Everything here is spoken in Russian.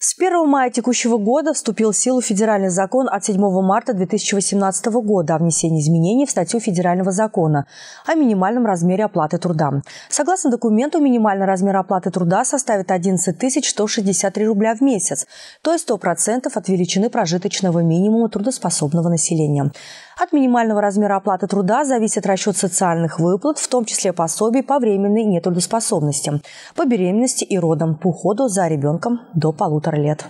С 1 мая текущего года вступил в силу федеральный закон от 7 марта 2018 года о внесении изменений в статью федерального закона о минимальном размере оплаты труда. Согласно документу, минимальный размер оплаты труда составит 11 163 рубля в месяц, то есть 100% от величины прожиточного минимума трудоспособного населения. От минимального размера оплаты труда зависит расчет социальных выплат, в том числе пособий по временной нетрудоспособности, по беременности и родам, по уходу за ребенком до полутора лет.